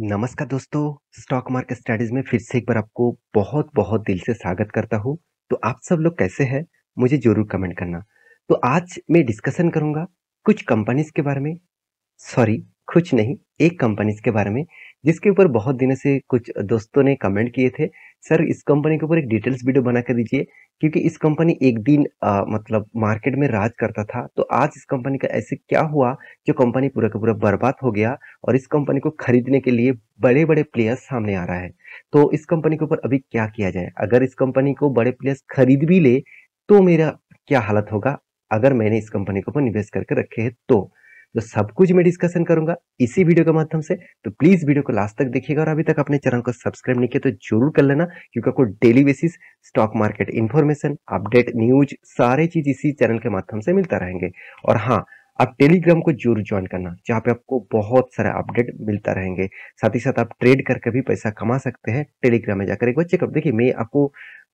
नमस्कार दोस्तों stock market studies में फिर से एक बार आपको बहुत बहुत दिल से स्वागत करता हूँ तो आप सब लोग कैसे हैं मुझे ज़रूर कमेंट करना तो आज मैं डिस्कशन करूंगा कुछ कंपनीज़ के बारे में सॉरी कुछ नहीं एक कंपनीज़ के बारे में जिसके ऊपर बहुत दिनों से कुछ दोस्तों ने कमेंट किए थे सर इस कंपनी के ऊपर एक डिटेल्स वीडियो बना कर दीजिए क्योंकि इस कंपनी एक दिन आ, मतलब मार्केट में राज करता था तो आज इस कंपनी का ऐसे क्या हुआ जो कंपनी पूरा का पूरा बर्बाद हो गया और इस कंपनी को खरीदने के लिए बड़े बड़े प्लेयर्स सामने आ रहा है तो इस कंपनी के ऊपर अभी क्या किया जाए अगर इस कंपनी को बड़े प्लेयर्स खरीद भी ले तो मेरा क्या हालत होगा अगर मैंने इस कंपनी के ऊपर निवेश करके रखे है तो तो सब कुछ मैं डिस्कशन करूंगा इसी वीडियो के माध्यम से तो प्लीज वीडियो को लास्ट तक देखिएगा और अभी तक अपने चैनल को सब्सक्राइब नहीं किया तो जरूर कर लेना क्योंकि आपको daily basis stock market information update news सारे चीज इसी चैनल के माध्यम से मिलता रहेंगे और हाँ आप टेलीग्राम को जरूर ज्वाइन करना जहाँ पे आपको बहुत सारे अपडेट मिलता रहेंगे साथ ही साथ आप ट्रेड करके भी पैसा कमा सकते हैं टेलीग्राम में जाकर एक बार चेकअप देखिए मैं आपको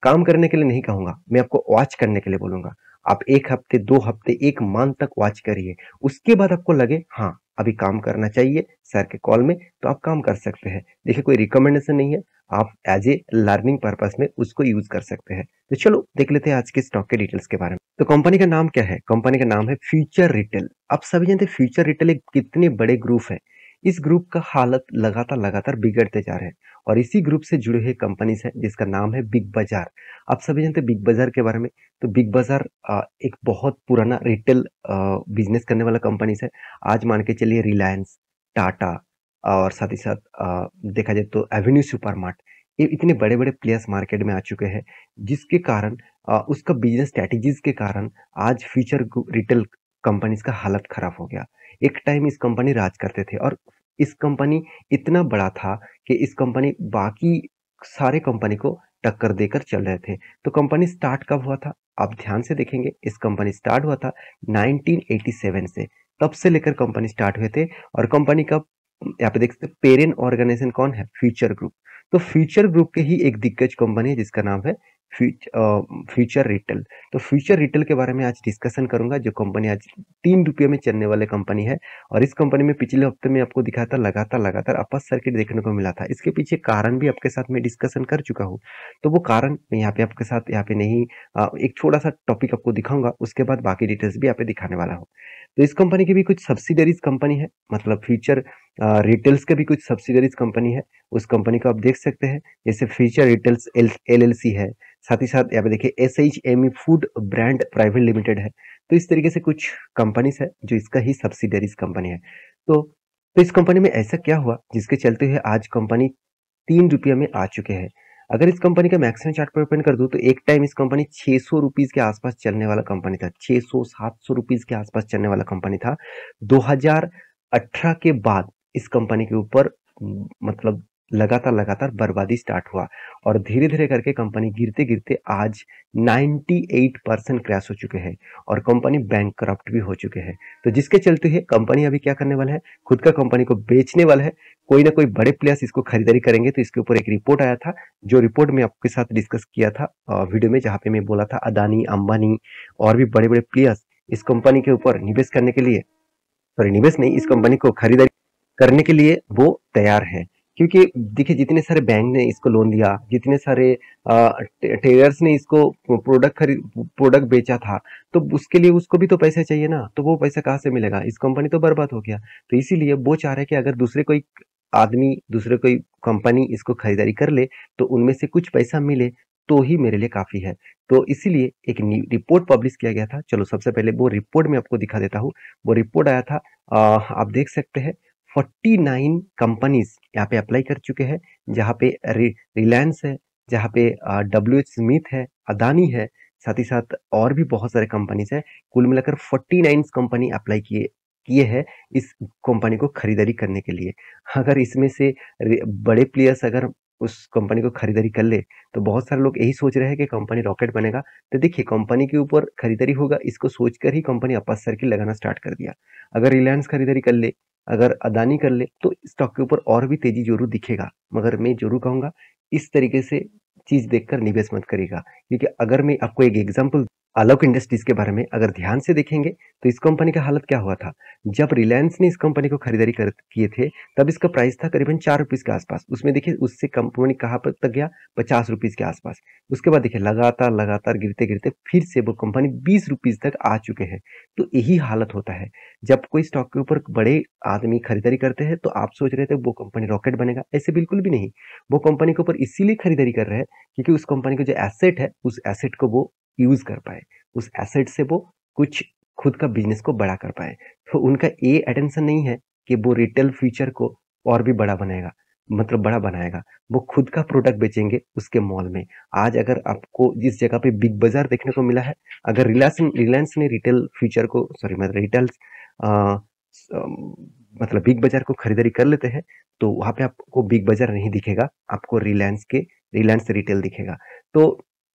काम करने के लिए नहीं कहूंगा मैं आपको वॉच करने के लिए बोलूंगा आप एक हफ्ते दो हफ्ते एक मान तक वॉच करिए उसके बाद आपको लगे हाँ अभी काम करना चाहिए सर के कॉल में तो आप काम कर सकते हैं देखिए कोई रिकमेंडेशन नहीं है आप एज ए लर्निंग पर्पज में उसको यूज कर सकते हैं तो चलो देख लेते हैं आज के स्टॉक के डिटेल्स के बारे में तो कंपनी का नाम क्या है कंपनी का नाम है फ्यूचर रिटेल आप सभी जानते फ्यूचर रिटेल एक कितने बड़े ग्रुप है इस ग्रुप का हालत लगातार लगातार बिगड़ते जा रहे हैं और इसी ग्रुप से जुड़े हुए कंपनीज है जिसका नाम है बिग बाजार आप सभी जानते हैं बिग बाजार के बारे में तो बिग बाजार एक बहुत पुराना रिटेल बिजनेस करने वाला कंपनीज है आज मान के चलिए रिलायंस टाटा और साथ ही साथ देखा जाए तो एवेन्यू सुपर ये इतने बड़े बड़े प्लेयर्स मार्केट में आ चुके हैं जिसके कारण उसका बिजनेस स्ट्रैटेजीज के कारण आज फ्यूचर रिटेल कंपनीज का हालत खराब हो गया एक टाइम इस कंपनी राज करते थे और इस कंपनी इतना बड़ा था कि इस कंपनी बाकी सारे कंपनी को टक्कर देकर चल रहे थे तो कंपनी स्टार्ट कब हुआ था आप ध्यान से देखेंगे इस कंपनी स्टार्ट हुआ था 1987 से तब से लेकर कंपनी स्टार्ट हुए थे और कंपनी का यहाँ पे देख सकते पेरेंट ऑर्गेनाइजेशन कौन है फ्यूचर ग्रुप तो फ्यूचर ग्रुप के ही एक दिग्गज कंपनी है जिसका नाम है फ्यूचर रिटेल uh, तो फ्यूचर रिटेल के बारे में आज डिस्कशन करूंगा जो कंपनी आज तीन रुपये में चलने वाले कंपनी है और इस कंपनी में पिछले हफ्ते में आपको दिखा था लगातार लगातार अपर सर्किट देखने को मिला था इसके पीछे कारण भी आपके साथ मैं डिस्कशन कर चुका हूँ तो वो कारण मैं यहाँ पे आपके साथ यहाँ पे नहीं एक छोटा सा टॉपिक आपको दिखाऊंगा उसके बाद बाकी डिटेल्स भी यहाँ पे दिखाने वाला हूँ तो इस कंपनी की भी कुछ सब्सिडरीज कंपनी है मतलब फ्यूचर रिटेल्स के भी कुछ सब्सिडरीज मतलब कंपनी है उस कंपनी को आप देख सकते हैं जैसे फ्यूचर रिटेल्स एल है साथ ही साथ यहाँ पे देखिए S H M E food brand private limited है तो इस तरीके से कुछ कंपनीज है जो इसका ही सब्सिडरीज कंपनी है तो तो इस कंपनी में ऐसा क्या हुआ जिसके चलते हुए आज कंपनी तीन रुपये में आ चुके हैं अगर इस कंपनी का मैक्सिमम चार्ट पर ओपन कर दूँ तो एक टाइम इस कंपनी छह सौ के आसपास चलने वाला कंपनी था छह सौ सात सौ के आसपास चलने वाला कंपनी था 2018 के बाद इस कंपनी के ऊपर मतलब लगातार लगातार बर्बादी स्टार्ट हुआ और धीरे धीरे करके कंपनी गिरते गिरते आज 98 परसेंट क्रैश हो चुके हैं और कंपनी बैंक करप्ट भी हो चुके हैं तो जिसके चलते है कंपनी अभी क्या करने वाला है खुद का कंपनी को बेचने वाला है कोई ना कोई बड़े प्लेयर्स इसको खरीदारी करेंगे तो इसके ऊपर एक रिपोर्ट आया था जो रिपोर्ट मैं आपके साथ डिस्कस किया था वीडियो में जहाँ पे मैं बोला था अदानी अंबानी और भी बड़े बड़े प्लेयर्स इस कंपनी के ऊपर निवेश करने के लिए सॉरी निवेश नहीं इस कंपनी को खरीदारी करने के लिए वो तैयार है क्योंकि देखिए जितने सारे बैंक ने इसको लोन दिया जितने सारे टेलर्स ने इसको प्रोडक्ट खरीद प्रोडक्ट बेचा था तो उसके लिए उसको भी तो पैसे चाहिए ना तो वो पैसा कहाँ से मिलेगा इस कंपनी तो बर्बाद हो गया तो इसीलिए वो चाह रहे हैं कि अगर दूसरे कोई आदमी दूसरे कोई कंपनी इसको खरीदारी कर ले तो उनमें से कुछ पैसा मिले तो ही मेरे लिए काफ़ी है तो इसीलिए एक रिपोर्ट पब्लिश किया गया था चलो सबसे पहले वो रिपोर्ट मैं आपको दिखा देता हूँ वो रिपोर्ट आया था आ, आप देख सकते हैं 49 कंपनीज यहाँ पे अप्लाई कर चुके हैं जहाँ पे रिलायंस है जहाँ पे डब्ल्यू एच स्मिथ है अदानी है साथ ही साथ और भी बहुत सारे कंपनीज हैं कुल मिलाकर 49 कंपनी अप्लाई किए किए हैं इस कंपनी को खरीदारी करने के लिए अगर इसमें से बड़े प्लेयर्स अगर उस कंपनी को खरीदारी कर ले तो बहुत सारे लोग यही सोच रहे हैं कि कंपनी रॉकेट बनेगा तो देखिए कंपनी के ऊपर खरीदारी होगा इसको सोचकर ही कंपनी अपस सर्किल लगाना स्टार्ट कर दिया अगर रिलायंस खरीदारी कर ले अगर अदानी कर ले तो स्टॉक के ऊपर और भी तेजी जरूर दिखेगा मगर मैं जरूर कहूंगा इस तरीके से चीज़ देखकर निवेश मत करेगा क्योंकि अगर मैं आपको एक एग्जाम्पल आलोक इंडस्ट्रीज के बारे में अगर ध्यान से देखेंगे तो इस कंपनी का हालत क्या हुआ था जब रिलायंस ने इस कंपनी को खरीदारी कर किए थे तब इसका प्राइस था करीबन चार रुपीज़ के आसपास उसमें देखिए उससे कंपनी कहाँ पर तक गया पचास रुपीज़ के आसपास उसके बाद देखिए लगातार लगातार गिरते गिरते फिर से वो कंपनी बीस रुपीज़ तक आ चुके हैं तो यही हालत होता है जब कोई स्टॉक के ऊपर बड़े आदमी खरीदारी करते हैं तो आप सोच रहे थे वो कंपनी रॉकेट बनेगा ऐसे बिल्कुल भी नहीं वो कंपनी के ऊपर इसीलिए खरीदारी कर रहे हैं क्योंकि उस कंपनी का जो एसेट है उस एसेट को वो यूज़ कर पाए उस एसेट से वो कुछ खुद का बिजनेस को बड़ा कर पाए तो उनका ये अटेंशन नहीं है कि वो रिटेल फ्यूचर को और भी बड़ा बनाएगा मतलब बड़ा बनाएगा वो खुद का प्रोडक्ट बेचेंगे उसके मॉल में आज अगर आपको जिस जगह पे बिग बाजार देखने को मिला है अगर रिलायंस रिलायंस ने रिटेल फ्यूचर को सॉरी मतलब रिटेल मतलब बिग बाजार को खरीदारी कर लेते हैं तो वहाँ पे आपको बिग बाजार नहीं दिखेगा आपको रिलायंस के रिलायंस रिटेल दिखेगा तो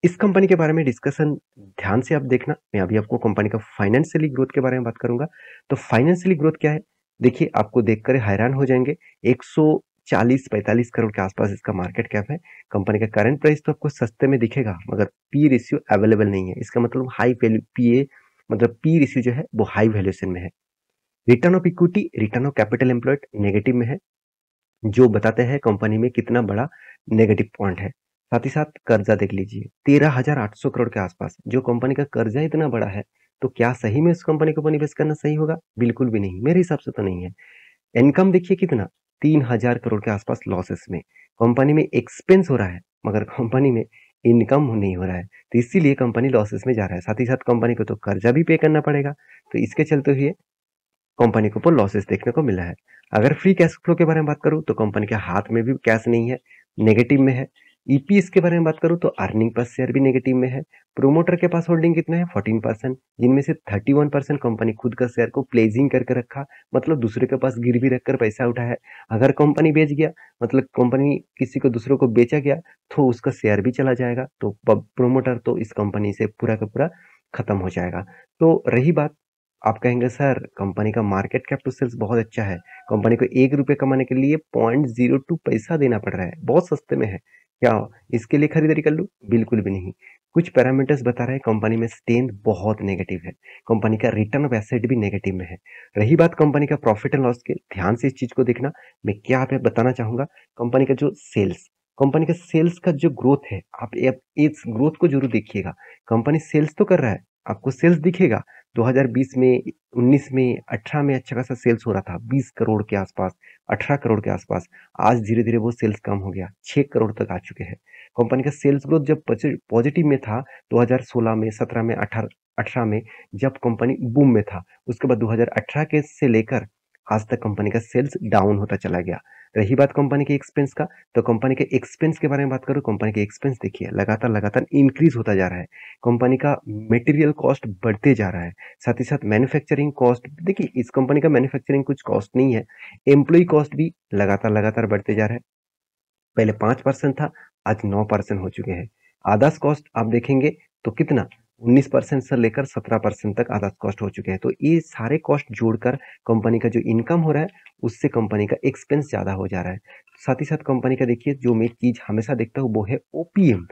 इस कंपनी के बारे में डिस्कशन ध्यान से आप देखना मैं अभी आपको कंपनी का फाइनेंशियली ग्रोथ के बारे में बात करूंगा तो फाइनेंशियली ग्रोथ क्या है देखिए आपको देखकर हैरान हो जाएंगे 140 45 करोड़ के आसपास इसका मार्केट कैप है कंपनी का करंट प्राइस तो आपको सस्ते में दिखेगा मगर पी रिश्यू अवेलेबल नहीं है इसका मतलब हाई वैल्यू पी मतलब पी रिश्यू जो है वो हाई वैल्यूशन में है return of equity return of capital employed negative में है जो बताते हैं कंपनी में कितना बड़ा नेगेटिव पॉइंट है साथ ही साथ कर्जा देख लीजिए तेरह हजार आठ सौ करोड़ के आसपास जो कंपनी का कर्जा इतना बड़ा है तो क्या सही में उस कंपनी के ऊपर निवेश करना सही होगा बिल्कुल भी नहीं मेरे हिसाब से तो नहीं है इनकम देखिए कितना तीन हजार करोड़ के आसपास लॉसेस में कंपनी में एक्सपेंस हो रहा है मगर कंपनी में इनकम नहीं हो रहा है तो इसीलिए कंपनी लॉसेस में जा रहा है साथ ही साथ कंपनी को तो कर्जा भी पे करना पड़ेगा तो इसके चलते हुए कंपनी के ऊपर लॉसेस देखने को मिला है अगर फ्री कैश फ्लो के बारे में बात करूँ तो कंपनी के हाथ में भी कैश नहीं है नेगेटिव में है ईपीएस e के बारे में बात करूं तो अर्निंग पर शेयर भी नेगेटिव में है प्रोमोटर के पास होल्डिंग कितना है 14 परसेंट जिनमें से 31 परसेंट कंपनी खुद का शेयर को प्लेजिंग करके रखा मतलब दूसरे के पास गिरवी रखकर पैसा उठाया अगर कंपनी बेच गया मतलब कंपनी किसी को दूसरों को बेचा गया तो उसका शेयर भी चला जाएगा तो प्रोमोटर तो इस कंपनी से पूरा का पूरा खत्म हो जाएगा तो रही बात आप कहेंगे सर कंपनी का मार्केट कैप टू सेल्स बहुत अच्छा है कंपनी को एक रुपये कमाने के लिए पॉइंट जीरो टू पैसा देना पड़ रहा है बहुत सस्ते में है क्या हो इसके लिए खरीदारी कर लूँ बिल्कुल भी नहीं कुछ पैरामीटर्स बता रहे हैं कंपनी में स्टेन बहुत नेगेटिव है कंपनी का रिटर्न ऑफ एसेट भी नेगेटिव में है रही बात कंपनी का प्रॉफिट एंड लॉस के ध्यान से इस चीज़ को देखना मैं क्या आप बताना चाहूंगा कंपनी का जो सेल्स कंपनी का सेल्स का जो ग्रोथ है आप इस ग्रोथ को जरूर देखिएगा कंपनी सेल्स तो कर रहा है आपको सेल्स दिखेगा 2020 में 19 में 18 में अच्छा खासा सेल्स हो रहा था 20 करोड़ के आसपास 18 करोड़ के आसपास आज धीरे धीरे वो सेल्स कम हो गया 6 करोड़ तक आ चुके हैं कंपनी का सेल्स ग्रोथ जब पॉजिटिव में था 2016 में 17 में 18 18 में जब कंपनी बूम में था उसके बाद 2018 के से लेकर आज तक कंपनी का सेल्स डाउन होता चला गया रही बात कंपनी के एक्सपेंस का तो कंपनी के एक्सपेंस के बारे में बात करूँ कंपनी के एक्सपेंस देखिए लगातार लगातार इंक्रीज होता जा रहा है कंपनी का मटेरियल कॉस्ट बढ़ते जा रहा है साथ ही साथ मैन्युफैक्चरिंग कॉस्ट देखिए इस कंपनी का मैन्युफैक्चरिंग कुछ कॉस्ट नहीं है एम्प्लॉय कॉस्ट भी लगातार लगातार बढ़ते जा रहा है पहले पांच परसेंट था आज नौ परसेंट हो चुके हैं आदर्श कॉस्ट आप देखेंगे तो कितना उन्नीस परसेंट से लेकर सत्रह परसेंट तक आधा कॉस्ट हो चुके हैं तो ये सारे कॉस्ट जोड़कर कंपनी का जो इनकम हो रहा है उससे कंपनी का एक्सपेंस ज़्यादा हो जा रहा है साथ ही साथ कंपनी का देखिए जो मैं चीज़ हमेशा देखता हूँ वो है ओपीएम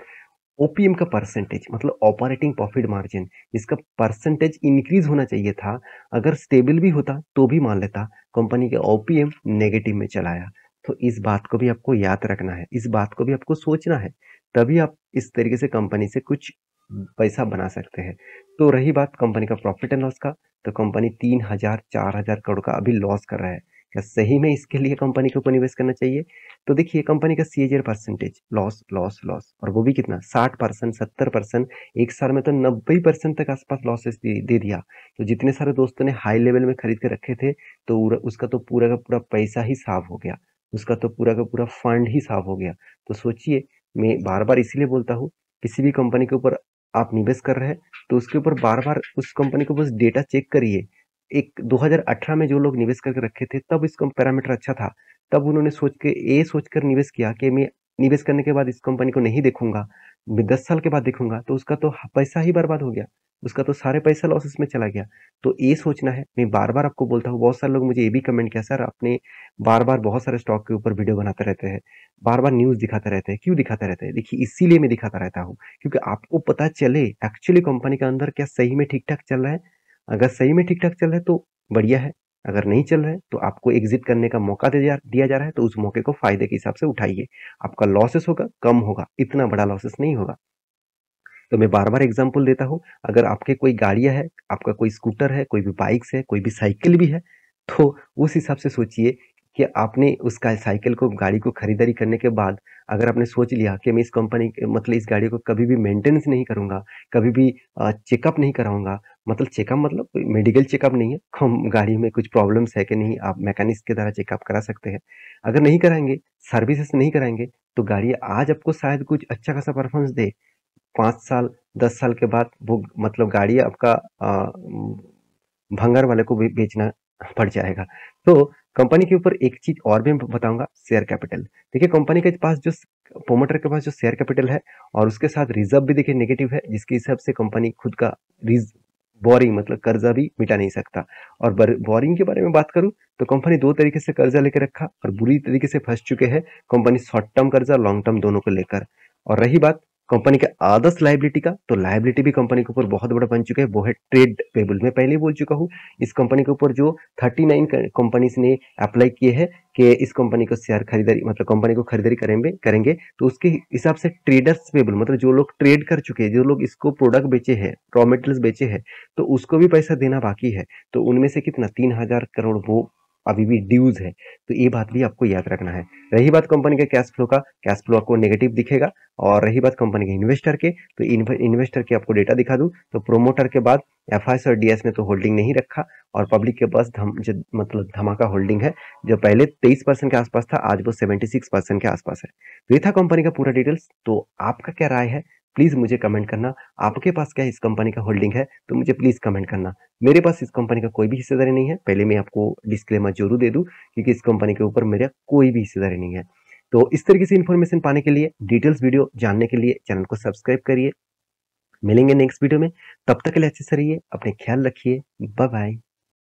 ओपीएम का परसेंटेज मतलब ऑपरेटिंग प्रॉफिट मार्जिन इसका परसेंटेज इंक्रीज होना चाहिए था अगर स्टेबल भी होता तो भी मान लेता कंपनी के ओपीएम नेगेटिव में चलाया तो इस बात को भी आपको याद रखना है इस बात को भी आपको सोचना है तभी आप इस तरीके से कंपनी से कुछ पैसा बना सकते हैं तो रही बात कंपनी का प्रॉफिट एंड लॉस का तो कंपनी तीन हज़ार चार हज़ार करोड़ का अभी लॉस कर रहा है क्या सही में इसके लिए कंपनी के ऊपर निवेश करना चाहिए तो देखिए कंपनी का CAGR percentage loss loss loss और वो भी कितना साठ परसेंट सत्तर परसेंट एक साल में तो नब्बे परसेंट तक आसपास लॉसेस दे दिया तो जितने सारे दोस्तों ने हाई लेवल में खरीद के रखे थे तो उसका तो पूरा का पूरा पैसा ही साफ हो गया उसका तो पूरा का पूरा फंड ही साफ हो गया तो सोचिए मैं बार बार इसीलिए बोलता हूँ किसी भी कंपनी के ऊपर आप निवेश कर रहे हैं तो उसके ऊपर बार बार उस कंपनी को बस डेटा चेक करिए एक 2018 में जो लोग निवेश करके रखे थे तब इसका पैरामीटर अच्छा था तब उन्होंने सोच के ये सोचकर निवेश किया कि मैं निवेश करने के बाद इस कंपनी को नहीं देखूंगा मैं दस साल के बाद देखूंगा तो उसका तो पैसा ही बर्बाद हो गया उसका तो सारे पैसा लॉसेस में चला गया तो ये सोचना है मैं बार बार आपको बोलता हूँ बहुत सारे लोग मुझे ये भी कमेंट किया सर आपने बार बार बहुत सारे स्टॉक के ऊपर वीडियो बनाते रहते हैं बार बार न्यूज़ दिखाते रहते हैं क्यों दिखाते रहते हैं देखिए इसीलिए मैं दिखाता रहता हूँ क्योंकि आपको पता चले एक्चुअली कंपनी के अंदर क्या सही में ठीक ठाक चल रहा है अगर सही में ठीक ठाक चल रहा है तो बढ़िया है अगर नहीं चल रहा है तो आपको एग्जिट करने का मौका दिया जा रहा है तो उस मौके को फायदे के हिसाब से उठाइए आपका लॉसेस होगा कम होगा इतना बड़ा लॉसेस नहीं होगा तो मैं बार बार एग्जाम्पल देता हूँ अगर आपके कोई गाड़ियाँ है आपका कोई स्कूटर है कोई भी बाइक्स है कोई भी साइकिल भी है तो उस हिसाब से सोचिए कि आपने उसका साइकिल को गाड़ी को खरीदारी करने के बाद अगर आपने सोच लिया कि मैं इस कंपनी मतलब इस गाड़ी को कभी भी मेंटेनेंस नहीं करूँगा कभी भी चेकअप नहीं कराऊंगा मतलब चेकअप मतलब मेडिकल चेकअप नहीं है हम गाड़ी में कुछ प्रॉब्लम्स है कि नहीं आप मैकेनिक के द्वारा चेकअप करा सकते हैं अगर नहीं कराएंगे सर्विसेस नहीं कराएंगे तो गाड़ी आज आपको शायद कुछ अच्छा खासा परफॉर्मेंस दे पाँच साल दस साल के बाद वो मतलब गाड़ी आपका भंगार वाले को भी बेचना पड़ जाएगा तो कंपनी के ऊपर एक चीज और भी बताऊंगा शेयर कैपिटल देखिए कंपनी के पास जो प्रोमोटर के पास जो शेयर कैपिटल है और उसके साथ रिजर्व भी देखिए नेगेटिव है जिसके हिसाब से कंपनी खुद का रिज बोरिंग मतलब कर्जा भी मिटा नहीं सकता और बोरिंग के बारे में बात करूं तो कंपनी दो तरीके से कर्जा लेकर रखा और बुरी तरीके से फंस चुके हैं कंपनी शॉर्ट टर्म कर्जा लॉन्ग टर्म दोनों को लेकर और रही बात कंपनी के आदर्श लाइबिलिटी का तो लाइबिलिटी भी कंपनी के ऊपर बहुत बड़ा बन चुका है वो है ट्रेड पेबल मैं पहले बोल चुका हूँ इस कंपनी के ऊपर जो 39 कंपनीज ने अप्लाई किए हैं कि इस कंपनी को शेयर खरीदारी मतलब कंपनी को खरीदारी करेंगे करेंगे तो उसके हिसाब से ट्रेडर्स पेबल मतलब जो लोग ट्रेड कर चुके हैं जो लोग इसको प्रोडक्ट बेचे हैं रॉ मेटेरियल्स बेचे हैं तो उसको भी पैसा देना बाकी है तो उनमें से कितना तीन हजार करोड़ वो अभी भी ड्यूज है तो ये बात भी आपको याद रखना है रही बात कंपनी के कैश फ्लो का कैश फ्लो आपको नेगेटिव दिखेगा और रही बात कंपनी के इन्वेस्टर के तो इन्वेस्टर के आपको डेटा दिखा दूँ तो प्रोमोटर के बाद एफ और डीएस में तो होल्डिंग नहीं रखा और पब्लिक के पास धम जो मतलब धमाका होल्डिंग है जो पहले 23 परसेंट के आसपास था आज वो 76 परसेंट के आसपास है तो ये था कंपनी का पूरा डिटेल्स तो आपका क्या राय है प्लीज़ मुझे कमेंट करना आपके पास क्या इस कंपनी का होल्डिंग है तो मुझे प्लीज़ कमेंट करना मेरे पास इस कंपनी का कोई भी हिस्सेदारी नहीं है पहले मैं आपको डिस्क्लेमर जरूर दे दूँ क्योंकि इस कंपनी के ऊपर मेरा कोई भी हिस्सेदारी नहीं है तो इस तरीके से इन्फॉर्मेशन पाने के लिए डिटेल्स वीडियो जानने के लिए चैनल को सब्सक्राइब करिए मिलेंगे नेक्स्ट वीडियो में तब तक के लिए अच्छे से रहिए अपने ख्याल रखिए बाय बाय